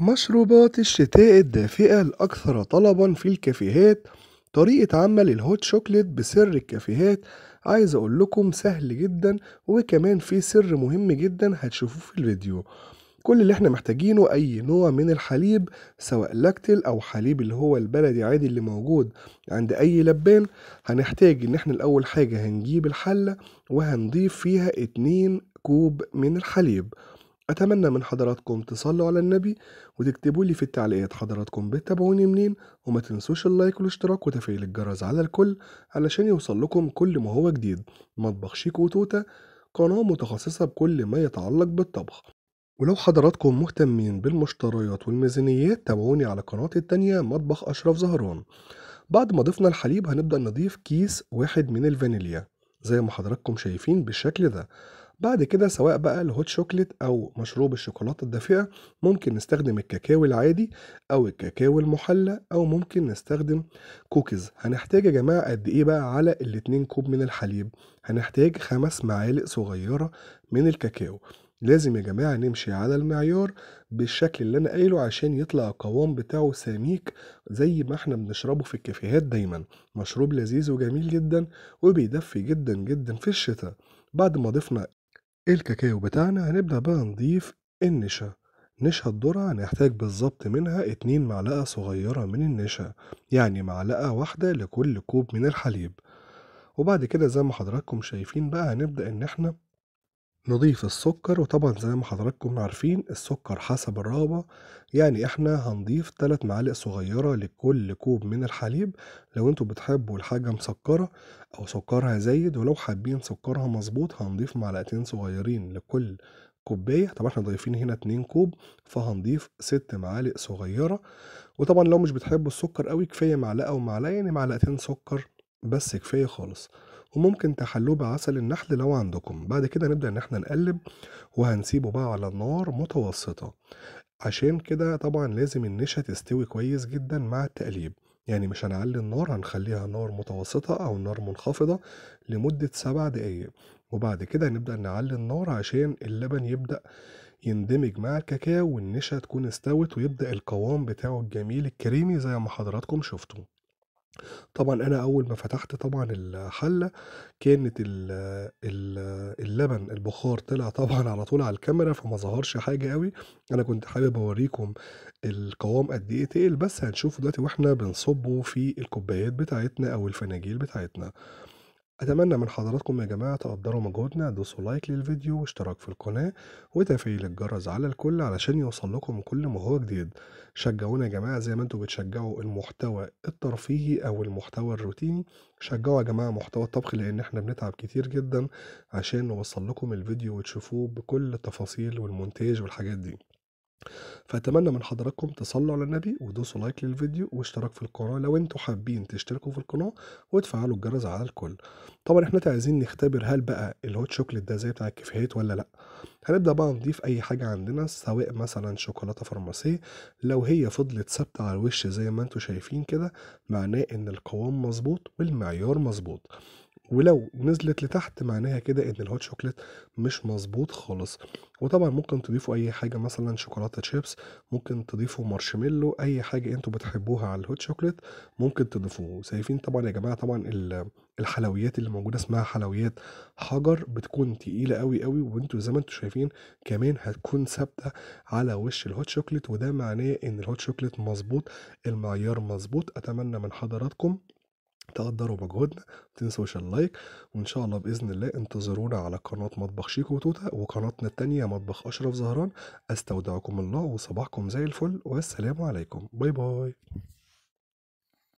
مشروبات الشتاء الدافئة الأكثر طلبًا في الكافيهات، طريقة عمل الهوت شوكليت بسر الكافيهات عايز أقول لكم سهل جدًا وكمان في سر مهم جدًا هتشوفوه في الفيديو، كل اللي احنا محتاجينه أي نوع من الحليب سواء لاكتل أو حليب اللي هو البلدي عادي اللي موجود عند أي لبان، هنحتاج إن احنا الأول حاجة هنجيب الحلة وهنضيف فيها اتنين كوب من الحليب. أتمنى من حضراتكم تصلوا على النبي وتكتبوا لي في التعليقات حضراتكم بتتابعوني منين وما تنسوش اللايك والاشتراك وتفعيل الجرس على الكل علشان يوصل لكم كل ما هو جديد مطبخ شيك وتوتة قناة متخصصة بكل ما يتعلق بالطبخ ولو حضراتكم مهتمين بالمشتريات والميزانيات تابعوني على قناتي التانية مطبخ أشرف زهران بعد ما ضفنا الحليب هنبدأ نضيف كيس واحد من الفانيليا زي ما حضراتكم شايفين بالشكل ده بعد كده سواء بقى الهوت شوكليت أو مشروب الشوكولاتة الدافئة ممكن نستخدم الكاكاو العادي أو الكاكاو المحلى أو ممكن نستخدم كوكيز هنحتاج يا جماعة قد إيه بقى على الاتنين كوب من الحليب هنحتاج خمس معالق صغيرة من الكاكاو لازم يا جماعة نمشي على المعيار بالشكل اللي أنا قايله عشان يطلع القوام بتاعه سميك زي ما احنا بنشربه في الكافيهات دايما مشروب لذيذ وجميل جدا وبيدفي جدا جدا في الشتاء بعد ما ضفنا الكاكاو بتاعنا هنبدأ بقى نضيف النشا نشا الذرة هنحتاج بالظبط منها اتنين معلقة صغيرة من النشا يعني معلقة واحدة لكل كوب من الحليب وبعد كده زي ما حضراتكم شايفين بقى هنبدأ إن احنا نضيف السكر وطبعا زي ما حضراتكم عارفين السكر حسب الرغبة يعني احنا هنضيف تلات معالق صغيرة لكل كوب من الحليب لو انتوا بتحبوا الحاجة مسكرة او سكرها زايد ولو حابين سكرها مظبوط هنضيف معلقتين صغيرين لكل كوباية طبعا احنا ضايفين هنا اتنين كوب فهنضيف ست معالق صغيرة وطبعا لو مش بتحبوا السكر قوي كفاية معلقة ومعلقة يعني معلقتين سكر بس كفاية خالص وممكن تحلوه بعسل النحل لو عندكم بعد كده نبدأ ان احنا نقلب وهنسيبه بقى على النار متوسطة عشان كده طبعا لازم النشا تستوي كويس جدا مع التقليب يعني مش هنعلي النار هنخليها نار متوسطة أو نار منخفضة لمدة سبع دقايق وبعد كده نبدأ نعلي النار عشان اللبن يبدأ يندمج مع الكاكاو والنشا تكون استوت ويبدأ القوام بتاعه الجميل الكريمي زي ما حضراتكم شفتوا طبعا انا اول ما فتحت طبعا الحله كانت الـ الـ اللبن البخار طلع طبعا على طول على الكاميرا فما ظهرش حاجه قوي انا كنت حابب اوريكم القوام قد ايه تقل بس هنشوفه دلوقتي واحنا بنصبه في الكوبايات بتاعتنا او الفناجيل بتاعتنا أتمنى من حضراتكم يا جماعة تقدروا مجهودنا دوسوا لايك للفيديو واشتراك في القناة وتفعيل الجرس على الكل علشان يوصل لكم كل ما هو جديد شجعونا يا جماعة زي ما انتوا بتشجعوا المحتوى الترفيهي أو المحتوى الروتيني شجعوا يا جماعة محتوى الطبخ لأن احنا بنتعب كتير جدا عشان نوصل لكم الفيديو وتشوفوه بكل التفاصيل والمونتاج والحاجات دي فأتمنى من حضراتكم تصلوا على النبي ودوسوا لايك للفيديو واشتراك في القناة لو انتوا حابين تشتركوا في القناة وتفعلوا الجرس على الكل طبعا احنا عايزين نختبر هل بقى الهوت شوكليت ده زي بتاع الكافيهات ولا لا هنبدأ بقى نضيف أي حاجة عندنا سواء مثلا شوكولاتة فرماسية لو هي فضلت ثابتة على الوش زي ما انتوا شايفين كده معناه إن القوام مظبوط والمعيار مظبوط ولو نزلت لتحت معناها كده ان الهوت شوكليت مش مظبوط خالص وطبعا ممكن تضيفوا اي حاجه مثلا شوكولاته شيبس ممكن تضيفوا مارشميلو اي حاجه انتوا بتحبوها على الهوت شوكليت ممكن تضيفوه شايفين طبعا يا جماعه طبعا الحلويات اللي موجوده اسمها حلويات حجر بتكون تقيله قوي قوي وانتوا زي ما انتوا شايفين كمان هتكون ثابته على وش الهوت شوكليت وده معناه ان الهوت شوكليت مظبوط المعيار مظبوط اتمنى من حضراتكم تقدروا مجهودنا متنسوش اللايك وان شاء الله باذن الله انتظرونا على قناه مطبخ شيكو وتوته وقناتنا التانية مطبخ اشرف زهران استودعكم الله وصباحكم زي الفل والسلام عليكم باي باي